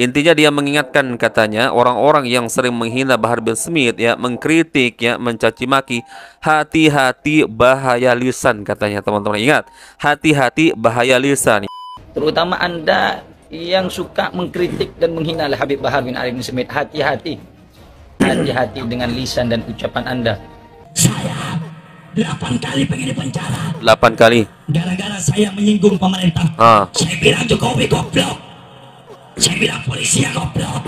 Intinya dia mengingatkan katanya orang-orang yang sering menghina Bahar bin Smith ya, mengkritik ya, mencaci maki, hati-hati bahaya lisan katanya teman-teman. Ingat, hati-hati bahaya lisan. Terutama Anda yang suka mengkritik dan menghina Habib Bahar bin Ali bin Smith, hati-hati. Hati-hati dengan lisan dan ucapan Anda. Saya 8 kali pengen dipenjara. 8 kali. Gara-gara saya menyinggung pemerintah. Ah. Saya bilang Jokowi goblok. Saya bilang polisi ya goblok.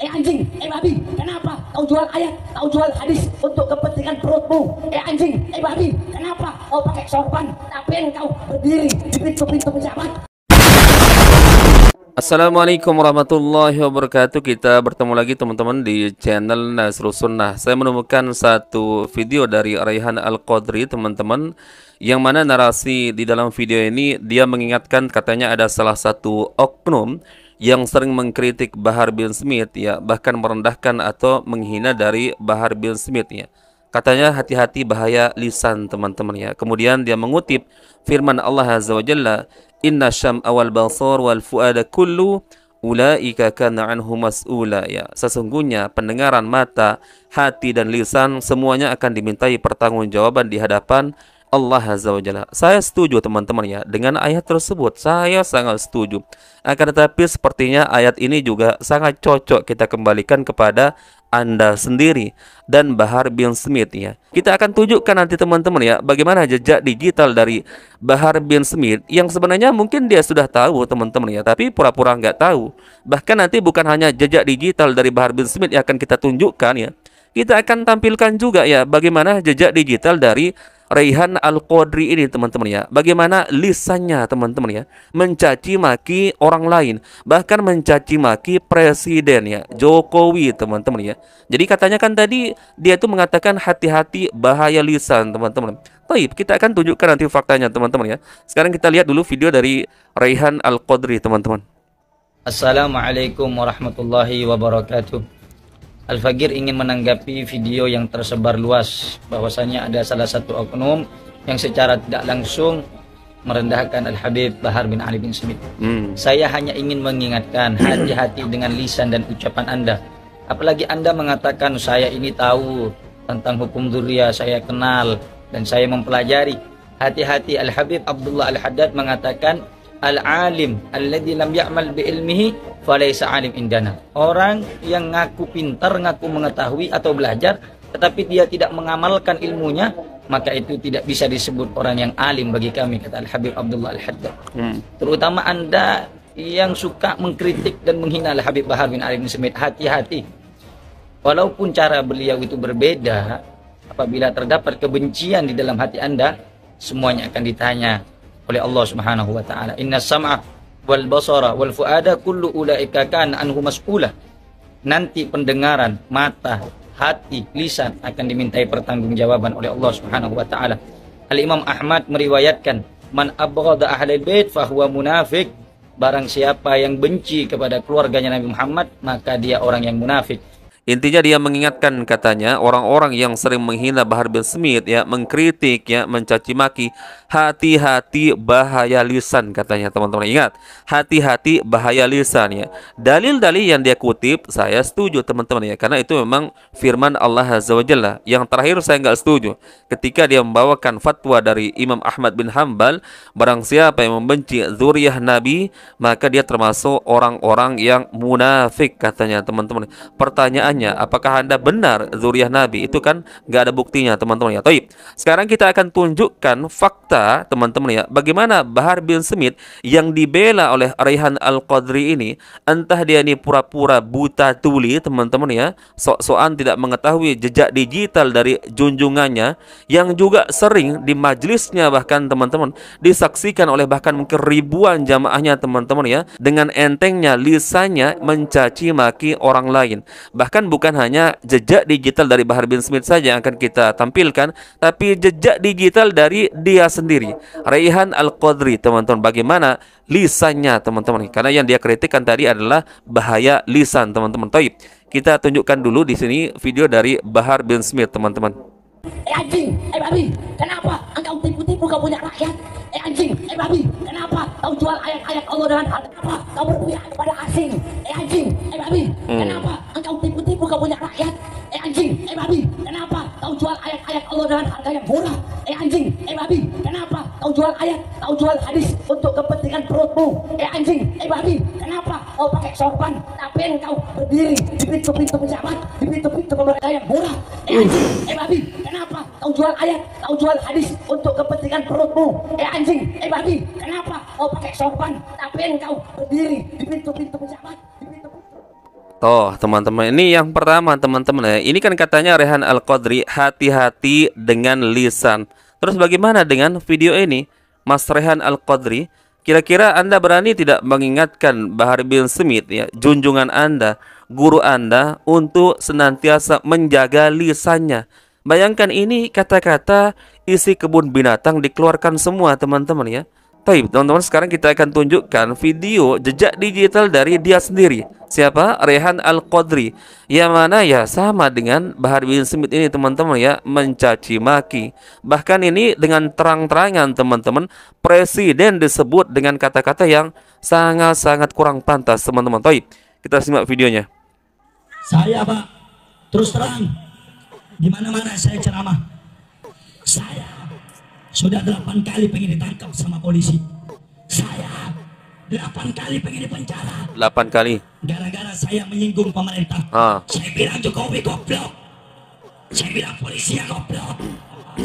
Eh anjing, eh babi, kenapa kau jual ayat, kau jual hadis untuk kepentingan perutmu? Eh anjing, eh babi, kenapa kau pakai sorban tapi engkau berdiri di pintu-pintu pejabat? Assalamualaikum warahmatullahi wabarakatuh Kita bertemu lagi teman-teman di channel nasrul Sunnah Saya menemukan satu video dari Raihan Al-Qadri teman-teman Yang mana narasi di dalam video ini Dia mengingatkan katanya ada salah satu oknum yang sering mengkritik Bahar bin Smith ya bahkan merendahkan atau menghina dari Bahar bin Smith ya katanya hati-hati bahaya lisan teman-teman ya kemudian dia mengutip firman Allah azza wa jalla inna syam awal basar wal fuada kullu ulaika kana anhu mas'ula ya sesungguhnya pendengaran mata hati dan lisan semuanya akan dimintai pertanggungjawaban di hadapan Allah Azza wa Jalla. Saya setuju teman-teman ya dengan ayat tersebut. Saya sangat setuju. Akan tetapi sepertinya ayat ini juga sangat cocok kita kembalikan kepada Anda sendiri dan Bahar bin Smith ya. Kita akan tunjukkan nanti teman-teman ya bagaimana jejak digital dari Bahar bin Smith yang sebenarnya mungkin dia sudah tahu teman-teman ya, tapi pura-pura nggak tahu. Bahkan nanti bukan hanya jejak digital dari Bahar bin Smith yang akan kita tunjukkan ya, kita akan tampilkan juga ya bagaimana jejak digital dari Raihan al Qodri ini teman-teman ya Bagaimana lisannya teman-teman ya Mencaci maki orang lain Bahkan mencaci maki presiden ya Jokowi teman-teman ya Jadi katanya kan tadi Dia itu mengatakan hati-hati bahaya lisan teman-teman Baik kita akan tunjukkan nanti faktanya teman-teman ya Sekarang kita lihat dulu video dari Raihan al Qodri teman-teman Assalamualaikum warahmatullahi wabarakatuh Al-Fagir ingin menanggapi video yang tersebar luas bahwasanya ada salah satu oknum yang secara tidak langsung merendahkan Al-Habib Bahar bin Ali bin Smith. Hmm. Saya hanya ingin mengingatkan hati-hati dengan lisan dan ucapan Anda. Apalagi Anda mengatakan saya ini tahu tentang hukum duria, saya kenal dan saya mempelajari. Hati-hati Al-Habib Abdullah Al-Haddad mengatakan al-alim alladhi lam ya'mal bi ilmihi falaysa alim indana. Orang yang ngaku pintar, ngaku mengetahui atau belajar tetapi dia tidak mengamalkan ilmunya, maka itu tidak bisa disebut orang yang alim bagi kami kata Al-Habib Abdullah Al-Haddad. Hmm. Terutama Anda yang suka mengkritik dan menghina Al-Habib Bahar bin Ali bin Smith, hati-hati. Walaupun cara beliau itu berbeda, apabila terdapat kebencian di dalam hati Anda, semuanya akan ditanya oleh Allah Subhanahu wa taala. Inna sam'a wal basara wal fuada kullu ulaika kan anhu mas'ula. Nanti pendengaran, mata, hati, lisan akan dimintai pertanggungjawaban oleh Allah Subhanahu wa taala. Al Imam Ahmad meriwayatkan, "Man abghada ahlal bait fahuwa munafik." Barang siapa yang benci kepada keluarganya Nabi Muhammad, maka dia orang yang munafik. Intinya dia mengingatkan katanya orang-orang yang sering menghina Bahar bin Smith ya, mengkritik ya, mencaci maki, hati-hati bahaya lisan katanya teman-teman. Ingat, hati-hati bahaya lisan ya. Dalil-dalil yang dia kutip saya setuju teman-teman ya karena itu memang firman Allah Azza wajalla Yang terakhir saya nggak setuju ketika dia membawakan fatwa dari Imam Ahmad bin Hambal, barang siapa yang membenci zuriyah Nabi, maka dia termasuk orang-orang yang munafik katanya teman-teman. Pertanyaan pertanyaannya apakah anda benar Zuriyah Nabi itu kan nggak ada buktinya teman-teman ya Taib sekarang kita akan tunjukkan fakta teman-teman ya bagaimana Bahar bin Smith yang dibela oleh Rehan Al Qadri ini entah dia ini pura-pura buta tuli teman-teman ya sok-sokan tidak mengetahui jejak digital dari junjungannya yang juga sering di majelisnya bahkan teman-teman disaksikan oleh bahkan mungkin ribuan jamaahnya teman-teman ya dengan entengnya lisannya mencaci maki orang lain bahkan bahkan bukan hanya jejak digital dari Bahar bin Smith saja yang akan kita tampilkan, tapi jejak digital dari dia sendiri. Raihan Al-Qadri, teman-teman, bagaimana lisannya, teman-teman. Karena yang dia kritikkan tadi adalah bahaya lisan, teman-teman. Taib, kita tunjukkan dulu di sini video dari Bahar bin Smith, teman-teman. Eh, anjing, eh, babi, kenapa engkau tipu Kau punya rakyat eh anjing eh babi kenapa kau jual ayat-ayat Allah dengan harga Kenapa Kau berpihak kepada asing eh anjing eh babi hmm. kenapa engkau tipu-tipu kau punya rakyat eh anjing eh babi kenapa kau jual ayat-ayat Allah dengan harga yang murah eh anjing eh babi kenapa kau jual ayat kau jual hadis untuk kepentingan perutmu eh anjing eh babi kenapa kau pakai sorban tapi engkau berdiri di pintu-pintu pejabat di pintu-pintu pemerintah yang murah eh anjing eh babi kau jual ayat, kau jual hadis untuk kepentingan perutmu. Eh anjing, eh babi, kenapa kau oh, pakai sorban tapi engkau berdiri di pintu-pintu pejabat? Toh teman-teman ini yang pertama teman-teman ya ini kan katanya Rehan Al Qadri hati-hati dengan lisan. Terus bagaimana dengan video ini Mas Rehan Al Qadri? Kira-kira Anda berani tidak mengingatkan Bahar bin Smith ya junjungan Anda, guru Anda untuk senantiasa menjaga lisannya. Bayangkan ini kata-kata isi kebun binatang dikeluarkan semua teman-teman ya. Baik, teman-teman sekarang kita akan tunjukkan video jejak digital dari dia sendiri. Siapa? Rehan Al-Qadri. Yang mana ya sama dengan Bahar bin Smith ini teman-teman ya, mencaci maki. Bahkan ini dengan terang-terangan teman-teman, presiden disebut dengan kata-kata yang sangat-sangat kurang pantas teman-teman. Baik, kita simak videonya. Saya Pak, terus terang di mana-mana saya ceramah. Saya sudah delapan kali pengen ditangkap sama polisi. Saya delapan kali pengen dipenjara. Delapan kali. Gara-gara saya menyinggung pemerintah. Ah. Saya bilang Jokowi goblok. Saya bilang polisi ya goblok.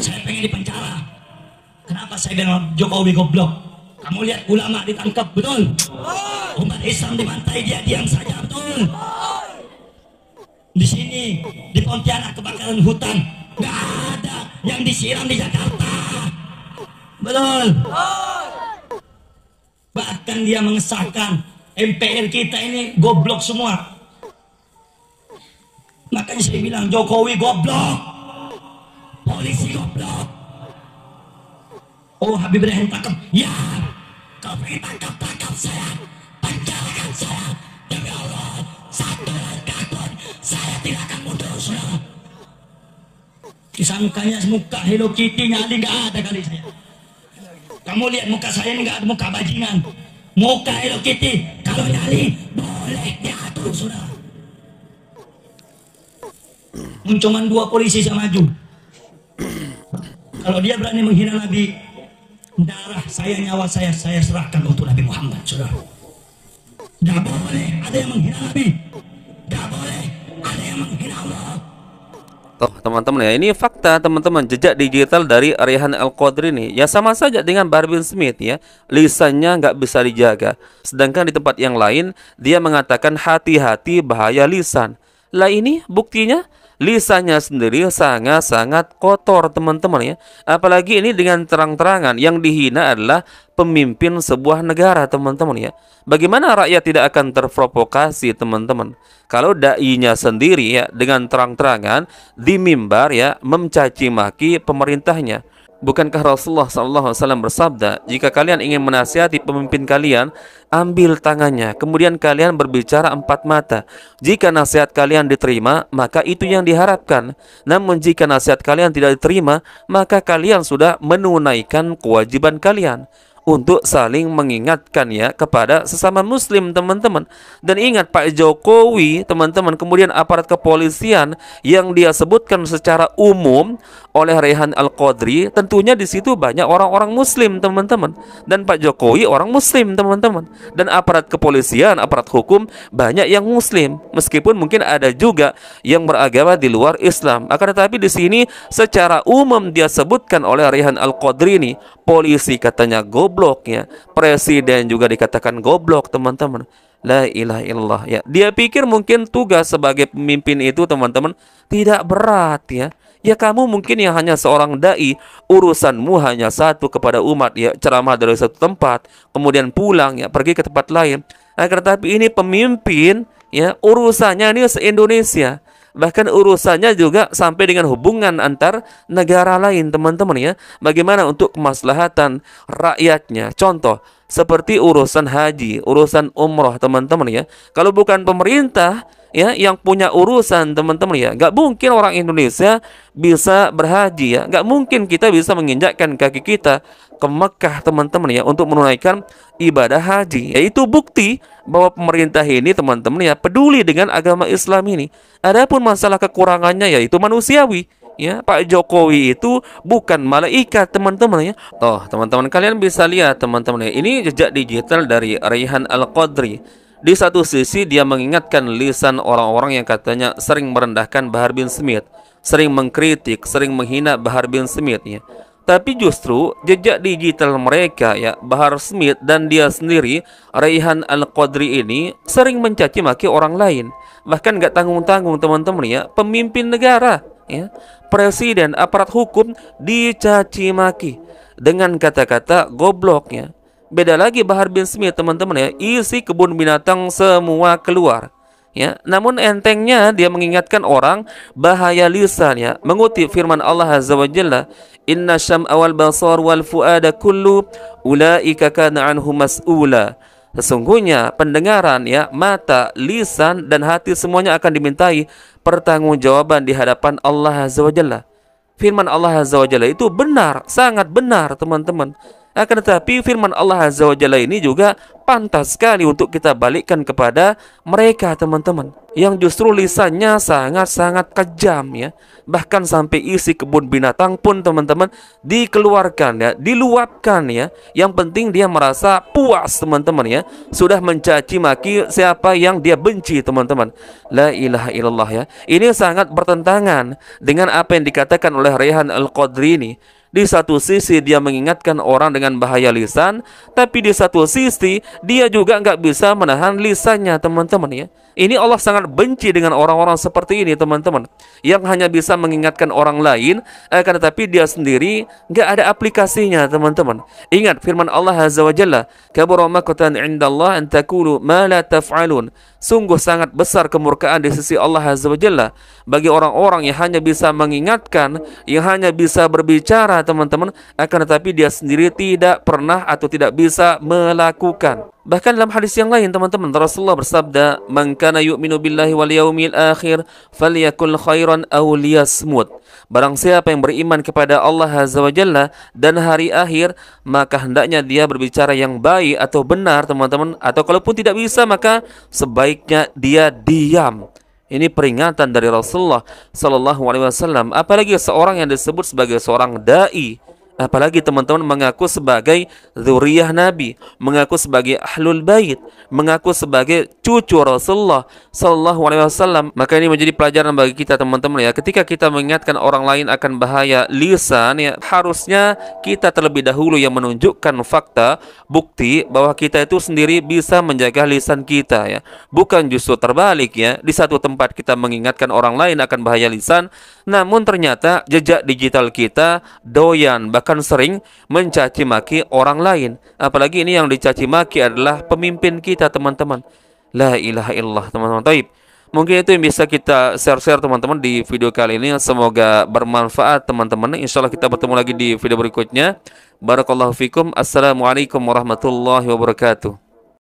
Saya pengen dipenjara. Kenapa saya bilang Jokowi goblok? Kamu lihat ulama ditangkap betul. Umat Islam dibantai dia diam saja betul di sini di Pontianak kebakaran hutan nggak ada yang disiram di Jakarta betul bahkan dia mengesahkan MPR kita ini goblok semua makanya saya bilang Jokowi goblok polisi goblok oh Habib Rahim tangkap ya kau pengen tangkap tangkap saya penjarakan saya Disangkanya muka Hello Kitty nyali nggak ada kali saya. Kamu lihat muka saya nggak ada muka bajingan. Muka Hello Kitty kalau nyali boleh diatur sudah. Cuma dua polisi saya maju. Kalau dia berani menghina Nabi, darah saya, nyawa saya, saya serahkan untuk Nabi Muhammad, Sudah. Tidak boleh ada yang menghina Nabi. Tidak boleh ada yang menghina Allah. Tuh teman-teman ya, ini fakta teman-teman jejak digital dari Rehan El Qadri nih. Ya sama saja dengan Barbin Smith ya, lisannya nggak bisa dijaga. Sedangkan di tempat yang lain dia mengatakan hati-hati bahaya lisan. Lah ini buktinya lisannya sendiri sangat-sangat kotor teman-teman ya. Apalagi ini dengan terang-terangan yang dihina adalah pemimpin sebuah negara teman-teman ya. Bagaimana rakyat tidak akan terprovokasi teman-teman? Kalau dai-nya sendiri ya dengan terang-terangan di mimbar ya mencaci maki pemerintahnya. Bukankah Rasulullah SAW bersabda, jika kalian ingin menasihati pemimpin kalian, ambil tangannya, kemudian kalian berbicara empat mata. Jika nasihat kalian diterima, maka itu yang diharapkan. Namun jika nasihat kalian tidak diterima, maka kalian sudah menunaikan kewajiban kalian untuk saling mengingatkan ya kepada sesama muslim teman-teman dan ingat Pak Jokowi teman-teman kemudian aparat kepolisian yang dia sebutkan secara umum oleh Rehan Al Qadri tentunya di situ banyak orang-orang muslim teman-teman dan Pak Jokowi orang muslim teman-teman dan aparat kepolisian aparat hukum banyak yang muslim meskipun mungkin ada juga yang beragama di luar Islam akan tetapi di sini secara umum dia sebutkan oleh Rehan Al Qadri ini polisi katanya go goblok ya. Presiden juga dikatakan goblok, teman-teman. La ilaha illallah ya. Dia pikir mungkin tugas sebagai pemimpin itu, teman-teman, tidak berat ya. Ya kamu mungkin yang hanya seorang dai, urusanmu hanya satu kepada umat ya, ceramah dari satu tempat, kemudian pulang ya, pergi ke tempat lain. nah, tetapi ini pemimpin ya, urusannya ini se-Indonesia bahkan urusannya juga sampai dengan hubungan antar negara lain teman-teman ya bagaimana untuk kemaslahatan rakyatnya contoh seperti urusan haji urusan umroh teman-teman ya kalau bukan pemerintah ya yang punya urusan teman-teman ya nggak mungkin orang Indonesia bisa berhaji ya nggak mungkin kita bisa menginjakkan kaki kita ke Mekah teman-teman ya untuk menunaikan ibadah haji yaitu bukti bahwa pemerintah ini teman-teman ya peduli dengan agama Islam ini adapun masalah kekurangannya yaitu manusiawi ya Pak Jokowi itu bukan malaikat teman-teman ya toh teman-teman kalian bisa lihat teman-teman ya ini jejak digital dari Rehan Al Qadri di satu sisi dia mengingatkan lisan orang-orang yang katanya sering merendahkan Bahar bin Smith, sering mengkritik, sering menghina Bahar bin Smith ya. Tapi justru jejak digital mereka ya Bahar Smith dan dia sendiri Raihan Al-Qadri ini sering mencaci maki orang lain Bahkan gak tanggung-tanggung teman-teman ya Pemimpin negara ya Presiden aparat hukum dicaci maki Dengan kata-kata gobloknya Beda lagi Bahar bin Smith teman-teman ya Isi kebun binatang semua keluar ya namun entengnya dia mengingatkan orang bahaya lisan ya mengutip firman Allah azza wa jalla inna syam awal basar wal fuada kullu ulaika kana anhu mas'ula sesungguhnya pendengaran ya mata lisan dan hati semuanya akan dimintai pertanggungjawaban di hadapan Allah azza wa jalla firman Allah azza wa jalla itu benar sangat benar teman-teman akan tetapi firman Allah Azza wa Jalla ini juga pantas sekali untuk kita balikkan kepada mereka teman-teman yang justru lisannya sangat-sangat kejam ya. Bahkan sampai isi kebun binatang pun teman-teman dikeluarkan ya, diluapkan ya. Yang penting dia merasa puas teman-teman ya. Sudah mencaci maki siapa yang dia benci teman-teman. La ilaha illallah ya. Ini sangat bertentangan dengan apa yang dikatakan oleh Rehan Al-Qadri ini di satu sisi dia mengingatkan orang dengan bahaya lisan, tapi di satu sisi dia juga nggak bisa menahan lisannya teman-teman ya. Ini Allah sangat benci dengan orang-orang seperti ini teman-teman Yang hanya bisa mengingatkan orang lain Akan eh, tetapi dia sendiri nggak ada aplikasinya teman-teman Ingat firman Allah Azza wa Jalla Kaburamakatan indallah antakulu ma la taf'alun Sungguh sangat besar kemurkaan di sisi Allah Azza wa Jalla Bagi orang-orang yang hanya bisa mengingatkan Yang hanya bisa berbicara teman-teman Akan eh, tetapi dia sendiri tidak pernah atau tidak bisa melakukan Bahkan dalam hadis yang lain teman-teman Rasulullah bersabda, "Man kana yu'minu billahi wal yaumil akhir falyakul khairan aw liyasmud Barang siapa yang beriman kepada Allah Azza wa Jalla dan hari akhir, maka hendaknya dia berbicara yang baik atau benar, teman-teman, atau kalaupun tidak bisa maka sebaiknya dia diam. Ini peringatan dari Rasulullah Sallallahu Alaihi Wasallam. Apalagi seorang yang disebut sebagai seorang dai, Apalagi teman-teman mengaku sebagai zuriyah Nabi, mengaku sebagai ahlul bait, mengaku sebagai cucu Rasulullah sallallahu alaihi wasallam. Maka ini menjadi pelajaran bagi kita teman-teman ya. Ketika kita mengingatkan orang lain akan bahaya lisan ya, harusnya kita terlebih dahulu yang menunjukkan fakta, bukti bahwa kita itu sendiri bisa menjaga lisan kita ya. Bukan justru terbalik ya. Di satu tempat kita mengingatkan orang lain akan bahaya lisan, namun ternyata jejak digital kita doyan akan sering mencaci maki orang lain. Apalagi ini yang dicaci maki adalah pemimpin kita, teman-teman. La ilaha illallah, teman-teman. Taib. Mungkin itu yang bisa kita share-share teman-teman di video kali ini. Semoga bermanfaat teman-teman. Insya Allah kita bertemu lagi di video berikutnya. Barakallahu fikum. Assalamualaikum warahmatullahi wabarakatuh.